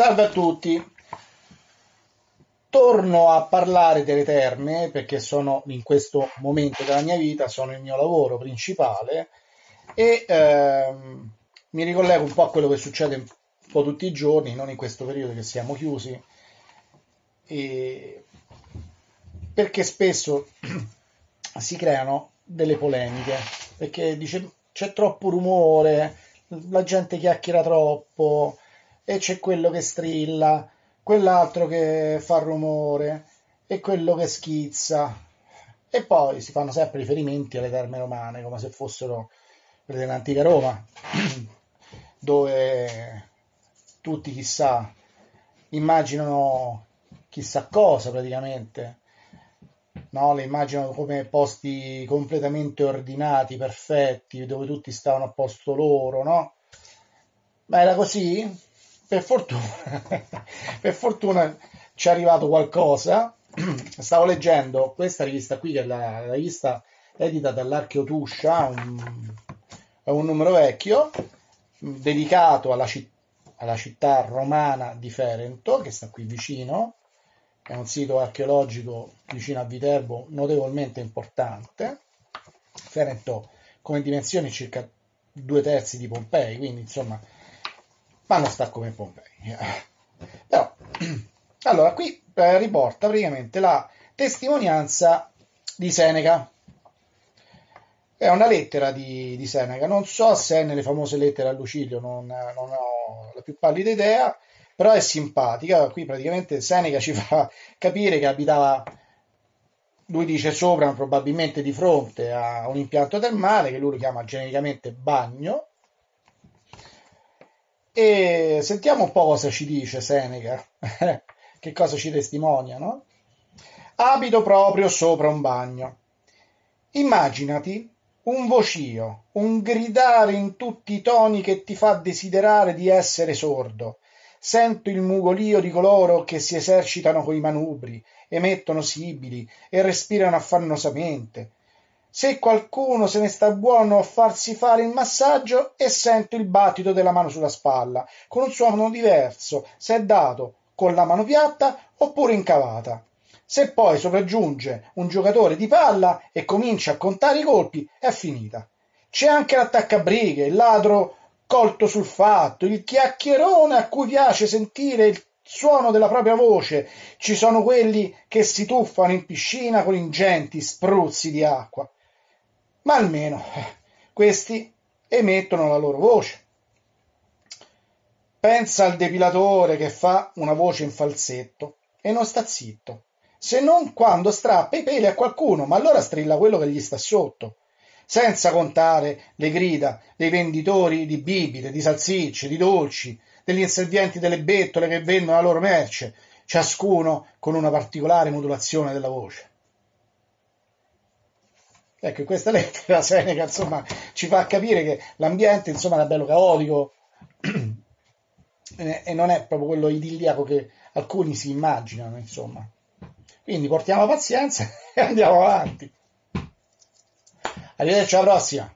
Salve a tutti. Torno a parlare delle terme perché sono in questo momento della mia vita, sono il mio lavoro principale e ehm, mi ricollego un po' a quello che succede un po' tutti i giorni, non in questo periodo che siamo chiusi, e... perché spesso si creano delle polemiche, perché dice c'è troppo rumore, la gente chiacchiera troppo, e c'è quello che strilla, quell'altro che fa rumore e quello che schizza. E poi si fanno sempre riferimenti alle terme romane, come se fossero quelle dell'antica Roma, dove tutti chissà immaginano chissà cosa praticamente. No, le immaginano come posti completamente ordinati, perfetti, dove tutti stavano a posto loro, no? Ma era così? per fortuna, per fortuna ci è arrivato qualcosa. Stavo leggendo questa rivista qui, che è la, la rivista edita dall'Archeo Tuscia, un, è un numero vecchio, dedicato alla, citt- alla città romana di Ferento, che sta qui vicino, è un sito archeologico vicino a Viterbo notevolmente importante. Ferento come dimensioni circa due terzi di Pompei, quindi insomma ma non sta come Pompei. Eh. Però, allora, qui eh, riporta praticamente la testimonianza di Seneca. È una lettera di, di Seneca, non so se è nelle famose lettere a Lucilio, non, non ho la più pallida idea, però è simpatica. Qui praticamente Seneca ci fa capire che abitava lui dice sopra, probabilmente di fronte a un impianto termale che lui chiama genericamente bagno, e sentiamo un po' cosa ci dice Seneca, che cosa ci testimonia, no? Abito proprio sopra un bagno. Immaginati un vocio, un gridare in tutti i toni che ti fa desiderare di essere sordo. Sento il mugolio di coloro che si esercitano coi manubri, emettono sibili e respirano affannosamente, se qualcuno se ne sta buono a farsi fare il massaggio e sento il battito della mano sulla spalla, con un suono diverso, se è dato con la mano piatta oppure incavata. Se poi sopraggiunge un giocatore di palla e comincia a contare i colpi, è finita. C'è anche l'attaccabrighe, il ladro colto sul fatto, il chiacchierone a cui piace sentire il suono della propria voce. Ci sono quelli che si tuffano in piscina con ingenti spruzzi di acqua ma almeno eh, questi emettono la loro voce. Pensa al depilatore che fa una voce in falsetto e non sta zitto, se non quando strappa i peli a qualcuno, ma allora strilla quello che gli sta sotto. Senza contare le grida dei venditori di bibite, di salsicce, di dolci, degli inservienti delle bettole che vendono la loro merce, ciascuno con una particolare modulazione della voce. Ecco, questa lettera Seneca, insomma, ci fa capire che l'ambiente, insomma, era bello caotico e non è proprio quello idilliaco che alcuni si immaginano, insomma. Quindi portiamo pazienza e andiamo avanti. Arrivederci alla prossima.